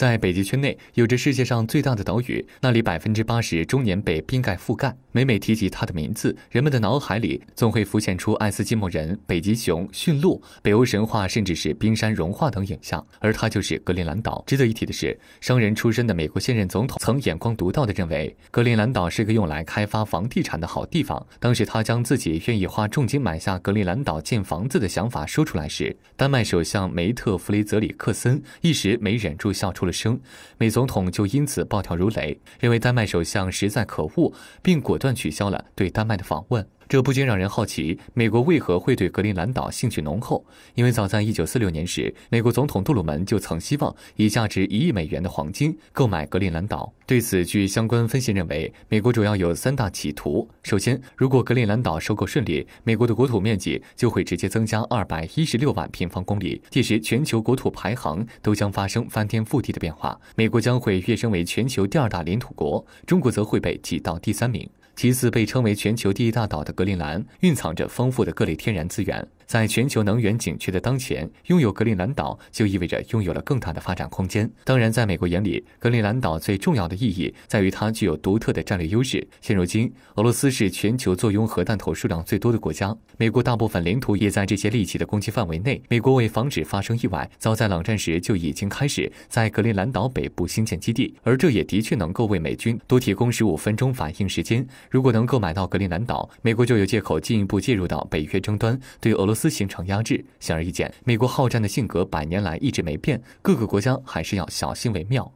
在北极圈内，有着世界上最大的岛屿，那里百分之八十终年被冰盖覆盖。每每提及它的名字，人们的脑海里总会浮现出爱斯基摩人、北极熊、驯鹿、北欧神话，甚至是冰山融化等影像。而它就是格陵兰岛。值得一提的是，商人出身的美国现任总统曾眼光独到地认为，格陵兰岛是个用来开发房地产的好地方。当时他将自己愿意花重金买下格陵兰岛建房子的想法说出来时，丹麦首相梅特·弗雷泽里克森一时没忍住笑出了。生，美总统就因此暴跳如雷，认为丹麦首相实在可恶，并果断取消了对丹麦的访问。这不禁让人好奇，美国为何会对格陵兰岛兴趣浓厚？因为早在一九四六年时，美国总统杜鲁门就曾希望以价值一亿美元的黄金购买格陵兰岛。对此，据相关分析认为，美国主要有三大企图：首先，如果格陵兰岛收购顺利，美国的国土面积就会直接增加二百一十六万平方公里，届时全球国土排行都将发生翻天覆地的变化，美国将会跃升为全球第二大领土国，中国则会被挤到第三名。其次，被称为全球第一大岛的格陵兰，蕴藏着丰富的各类天然资源。在全球能源紧缺的当前，拥有格陵兰岛就意味着拥有了更大的发展空间。当然，在美国眼里，格陵兰岛最重要的意义在于它具有独特的战略优势。现如今，俄罗斯是全球坐拥核弹头数量最多的国家，美国大部分领土也在这些利器的攻击范围内。美国为防止发生意外，早在冷战时就已经开始在格陵兰岛北部兴建基地，而这也的确能够为美军多提供十五分钟反应时间。如果能够买到格陵兰岛，美国就有借口进一步介入到北约争端，对俄罗斯。自行承压制，显而易见，美国好战的性格百年来一直没变，各个国家还是要小心为妙。